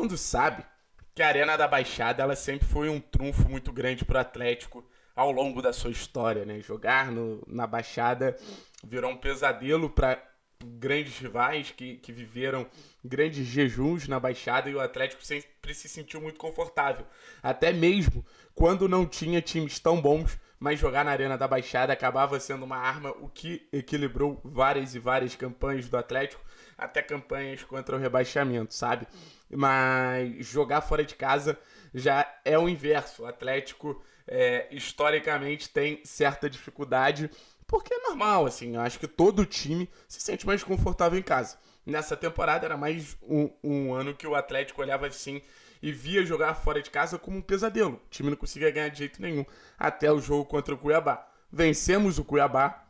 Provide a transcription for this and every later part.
mundo sabe que a Arena da Baixada ela sempre foi um trunfo muito grande para o Atlético ao longo da sua história, né? Jogar no, na Baixada virou um pesadelo para grandes rivais que, que viveram grandes jejuns na Baixada e o Atlético sempre se sentiu muito confortável. Até mesmo quando não tinha times tão bons, mas jogar na Arena da Baixada acabava sendo uma arma, o que equilibrou várias e várias campanhas do Atlético, até campanhas contra o rebaixamento, sabe? mas jogar fora de casa já é o inverso. O Atlético, é, historicamente, tem certa dificuldade, porque é normal, assim. Eu acho que todo time se sente mais confortável em casa. Nessa temporada era mais um, um ano que o Atlético olhava assim e via jogar fora de casa como um pesadelo. O time não conseguia ganhar de jeito nenhum até o jogo contra o Cuiabá. Vencemos o Cuiabá.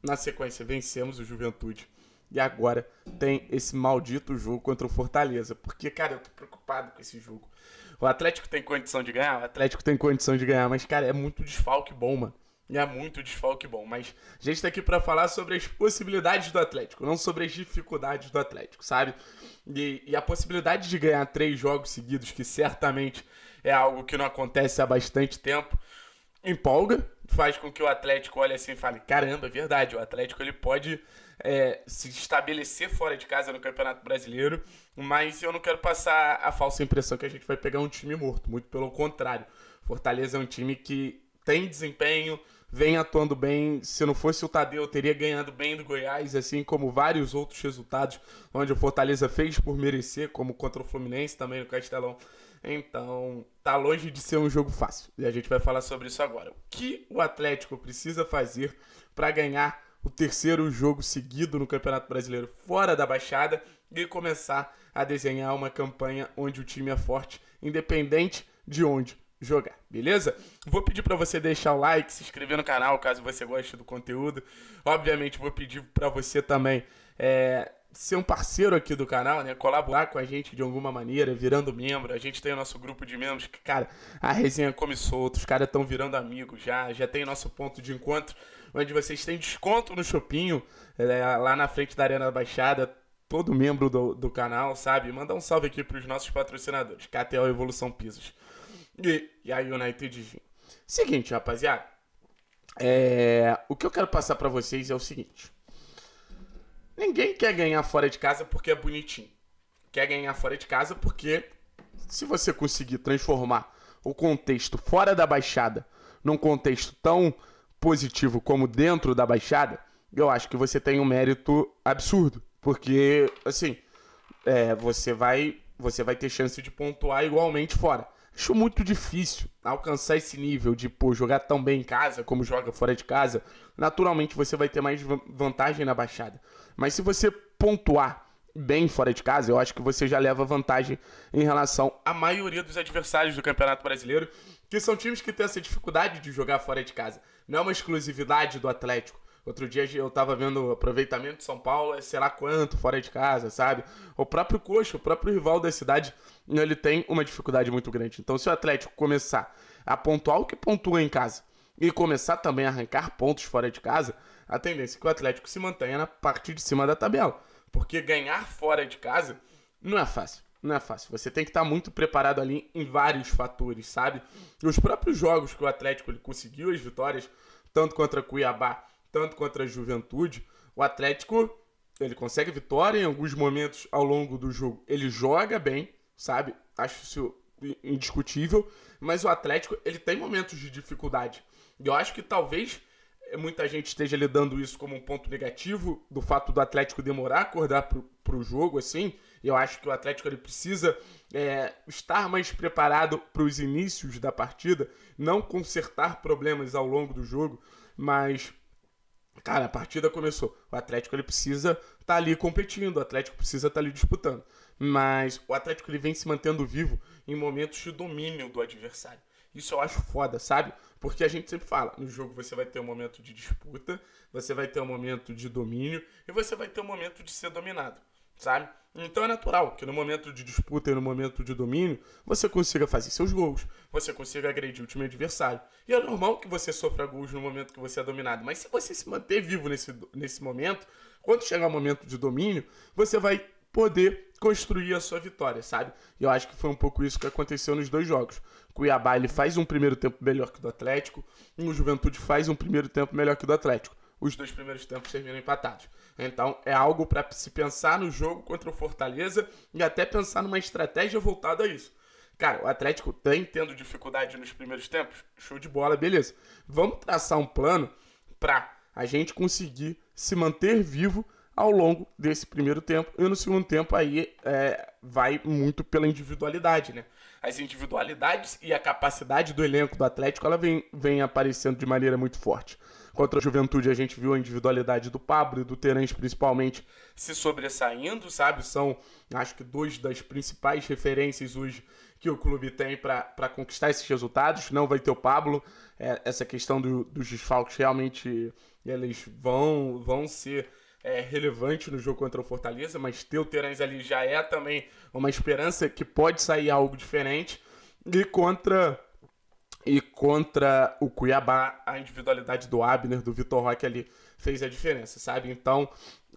Na sequência, vencemos o Juventude e agora tem esse maldito jogo contra o Fortaleza. Porque, cara, eu tô preocupado com esse jogo. O Atlético tem condição de ganhar? O Atlético tem condição de ganhar, mas, cara, é muito desfalque bom, mano. É muito desfalque bom, mas a gente tá aqui para falar sobre as possibilidades do Atlético, não sobre as dificuldades do Atlético, sabe? E, e, a possibilidade de ganhar três jogos seguidos, que certamente é algo que não acontece há bastante tempo, empolga, faz com que o Atlético olhe assim e fale: caramba, é verdade, o Atlético ele pode é, se estabelecer fora de casa no Campeonato Brasileiro, mas eu não quero passar a falsa impressão que a gente vai pegar um time morto, muito pelo contrário. Fortaleza é um time que tem desempenho, vem atuando bem. Se não fosse o Tadeu, teria ganhado bem do Goiás, assim como vários outros resultados onde o Fortaleza fez por merecer, como contra o Fluminense também no Castelão. Então, tá longe de ser um jogo fácil. E a gente vai falar sobre isso agora. O que o Atlético precisa fazer para ganhar o terceiro jogo seguido no Campeonato Brasileiro fora da Baixada e começar a desenhar uma campanha onde o time é forte, independente de onde jogar, beleza? Vou pedir para você deixar o like, se inscrever no canal caso você goste do conteúdo. Obviamente vou pedir para você também é, ser um parceiro aqui do canal, né? Colaborar com a gente de alguma maneira, virando membro. A gente tem o nosso grupo de membros que, cara, a resenha come solto, os caras estão virando amigos já, já tem nosso ponto de encontro onde vocês têm desconto no Chopinho, é, lá na frente da Arena Baixada. Todo membro do, do canal, sabe? manda um salve aqui para os nossos patrocinadores, KTL Evolução Pisos e, e a United Gym. Seguinte, rapaziada. É, o que eu quero passar para vocês é o seguinte. Ninguém quer ganhar fora de casa porque é bonitinho. Quer ganhar fora de casa porque se você conseguir transformar o contexto fora da baixada num contexto tão positivo como dentro da Baixada, eu acho que você tem um mérito absurdo. Porque, assim, é, você vai você vai ter chance de pontuar igualmente fora. Acho muito difícil alcançar esse nível de pô, jogar tão bem em casa como joga fora de casa. Naturalmente você vai ter mais vantagem na baixada. Mas se você pontuar bem fora de casa, eu acho que você já leva vantagem em relação à maioria dos adversários do Campeonato Brasileiro, que são times que têm essa dificuldade de jogar fora de casa. Não é uma exclusividade do Atlético. Outro dia eu tava vendo o aproveitamento de São Paulo, é sei lá quanto, fora de casa, sabe? O próprio coxo, o próprio rival da cidade, ele tem uma dificuldade muito grande. Então, se o Atlético começar a pontuar o que pontua em casa e começar também a arrancar pontos fora de casa, a tendência é que o Atlético se mantenha na parte de cima da tabela. Porque ganhar fora de casa não é fácil não é fácil. Você tem que estar tá muito preparado ali em vários fatores, sabe? E os próprios jogos que o Atlético ele conseguiu as vitórias, tanto contra Cuiabá, tanto contra a Juventude, o Atlético ele consegue vitória em alguns momentos ao longo do jogo. Ele joga bem, sabe? Acho isso indiscutível, mas o Atlético ele tem momentos de dificuldade. E eu acho que talvez muita gente esteja lidando isso como um ponto negativo do fato do Atlético demorar a acordar para o jogo, assim. Eu acho que o Atlético ele precisa é, estar mais preparado para os inícios da partida, não consertar problemas ao longo do jogo, mas Cara, a partida começou. O Atlético ele precisa estar tá ali competindo, o Atlético precisa estar tá ali disputando. Mas o Atlético ele vem se mantendo vivo em momentos de domínio do adversário. Isso eu acho foda, sabe? Porque a gente sempre fala, no jogo você vai ter um momento de disputa, você vai ter um momento de domínio e você vai ter um momento de ser dominado, sabe? Então é natural que no momento de disputa e no momento de domínio você consiga fazer seus gols, você consiga agredir o time adversário. E é normal que você sofra gols no momento que você é dominado, mas se você se manter vivo nesse, nesse momento, quando chegar o momento de domínio, você vai poder construir a sua vitória, sabe? E eu acho que foi um pouco isso que aconteceu nos dois jogos. Cuiabá ele faz um primeiro tempo melhor que o do Atlético, e o Juventude faz um primeiro tempo melhor que o do Atlético. Os dois primeiros tempos serviram empatados. Então é algo para se pensar no jogo contra o Fortaleza e até pensar numa estratégia voltada a isso. Cara, o Atlético tem tendo dificuldade nos primeiros tempos, show de bola, beleza. Vamos traçar um plano para a gente conseguir se manter vivo ao longo desse primeiro tempo. E no segundo tempo aí é, vai muito pela individualidade, né? As individualidades e a capacidade do elenco do Atlético, ela vem, vem aparecendo de maneira muito forte. Contra a Juventude a gente viu a individualidade do Pablo e do Terence principalmente se sobressaindo, sabe? São, acho que, dois das principais referências hoje que o clube tem para conquistar esses resultados. Não vai ter o Pablo. É, essa questão do, dos desfalques realmente eles vão, vão ser é, relevante no jogo contra o Fortaleza, mas ter o Terãs ali já é também uma esperança que pode sair algo diferente. E contra e contra o Cuiabá, a individualidade do Abner, do Vitor Roque ali fez a diferença, sabe? Então,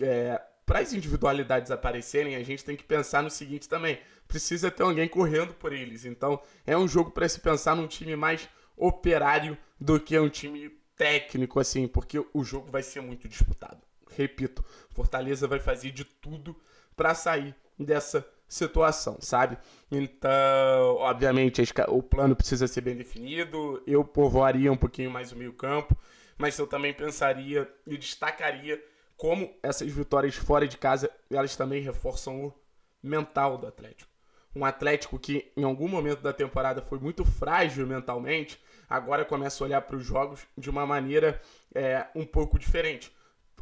é, para as individualidades aparecerem, a gente tem que pensar no seguinte também: precisa ter alguém correndo por eles. Então, é um jogo para se pensar num time mais operário do que um time técnico, assim, porque o jogo vai ser muito disputado repito, Fortaleza vai fazer de tudo para sair dessa situação, sabe? Então, obviamente, o plano precisa ser bem definido. Eu povoaria um pouquinho mais o meio-campo, mas eu também pensaria e destacaria como essas vitórias fora de casa, elas também reforçam o mental do Atlético. Um Atlético que em algum momento da temporada foi muito frágil mentalmente, agora começa a olhar para os jogos de uma maneira é, um pouco diferente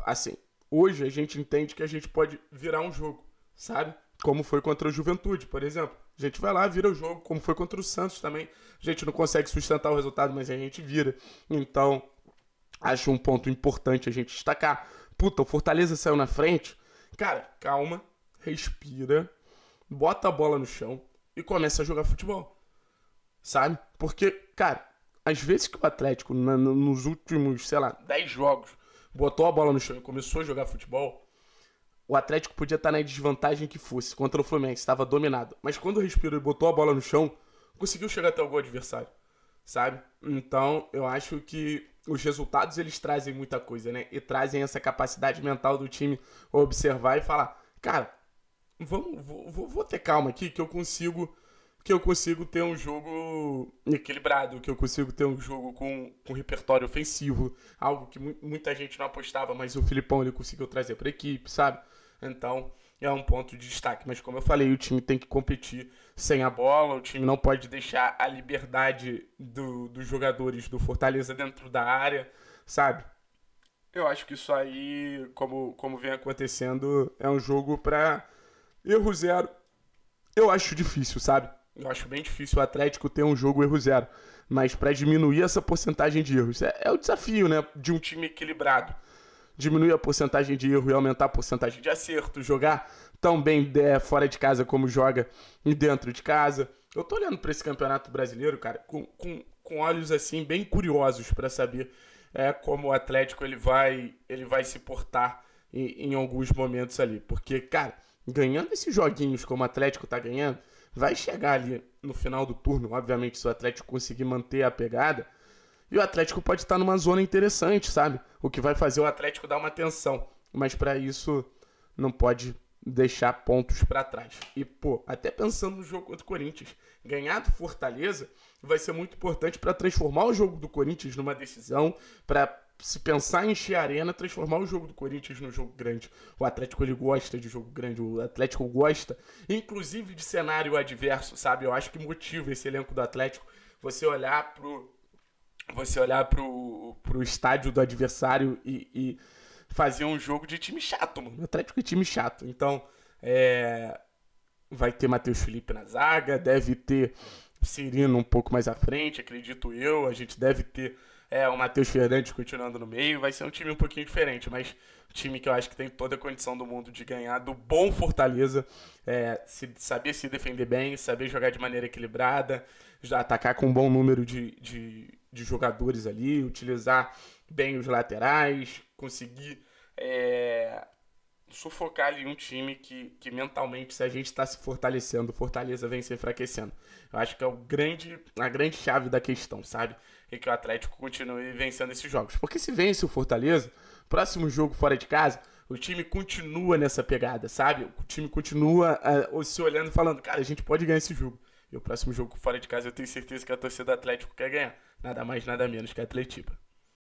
assim, hoje a gente entende que a gente pode virar um jogo, sabe? Como foi contra o Juventude, por exemplo. A gente vai lá, vira o jogo, como foi contra o Santos também. A gente não consegue sustentar o resultado, mas a gente vira. Então, acho um ponto importante a gente destacar. Puta, o Fortaleza saiu na frente. Cara, calma, respira, bota a bola no chão e começa a jogar futebol. Sabe? Porque, cara, às vezes que o Atlético, na, nos últimos, sei lá, 10 jogos, botou a bola no chão e começou a jogar futebol, o Atlético podia estar tá na desvantagem que fosse contra o Fluminense, estava dominado. Mas quando respirou e botou a bola no chão, conseguiu chegar até o gol adversário, sabe? Então, eu acho que os resultados eles trazem muita coisa, né? E trazem essa capacidade mental do time observar e falar, cara, vamos, vou, vou, vou ter calma aqui que eu consigo que eu consigo ter um jogo equilibrado, que eu consigo ter um jogo com, com repertório ofensivo, algo que muita gente não apostava, mas o Filipão ele conseguiu trazer para a equipe, sabe? Então é um ponto de destaque. Mas como eu falei, o time tem que competir sem a bola, o time não pode deixar a liberdade do, dos jogadores do Fortaleza dentro da área, sabe? Eu acho que isso aí, como, como vem acontecendo, é um jogo para erro zero. Eu acho difícil, sabe? Eu acho bem difícil o Atlético ter um jogo erro zero. Mas para diminuir essa porcentagem de erros, é, é o desafio né, de um time equilibrado. Diminuir a porcentagem de erro e aumentar a porcentagem de acerto, jogar tão bem é, fora de casa como joga dentro de casa. Eu tô olhando para esse campeonato brasileiro, cara, com, com, com olhos assim bem curiosos para saber é, como o Atlético ele vai, ele vai se portar em, em alguns momentos ali. Porque, cara, ganhando esses joguinhos como o Atlético tá ganhando, vai chegar ali no final do turno, obviamente, se o Atlético conseguir manter a pegada. E o Atlético pode estar numa zona interessante, sabe? O que vai fazer o Atlético dar uma tensão. Mas para isso, não pode deixar pontos para trás. E, pô, até pensando no jogo contra o Corinthians, ganhar do Fortaleza vai ser muito importante para transformar o jogo do Corinthians numa decisão, para se pensar em encher a arena, transformar o jogo do Corinthians num jogo grande. O Atlético ele gosta de jogo grande, o Atlético gosta, inclusive de cenário adverso, sabe? Eu acho que motiva esse elenco do Atlético você olhar pro você olhar pro, pro estádio do adversário e, e fazer um jogo de time chato, mano. O Atlético é time chato. Então, é, vai ter Matheus Felipe na zaga, deve ter Cirino um pouco mais à frente, acredito eu. A gente deve ter é, o Matheus Fernandes continuando no meio. Vai ser um time um pouquinho diferente, mas um time que eu acho que tem toda a condição do mundo de ganhar do bom Fortaleza. É, se, saber se defender bem, saber jogar de maneira equilibrada, atacar com um bom número de, de, de jogadores ali, utilizar bem os laterais, conseguir. É, sufocar ali um time que, que mentalmente, se a gente está se fortalecendo, Fortaleza vem se enfraquecendo. Eu acho que é o grande, a grande chave da questão, sabe? E que o Atlético continue vencendo esses jogos. Porque se vence o Fortaleza, próximo jogo fora de casa, o time continua nessa pegada, sabe? O time continua uh, se olhando e falando, cara, a gente pode ganhar esse jogo. E o próximo jogo fora de casa eu tenho certeza que a torcida do Atlético quer ganhar. Nada mais, nada menos que a Atletiba.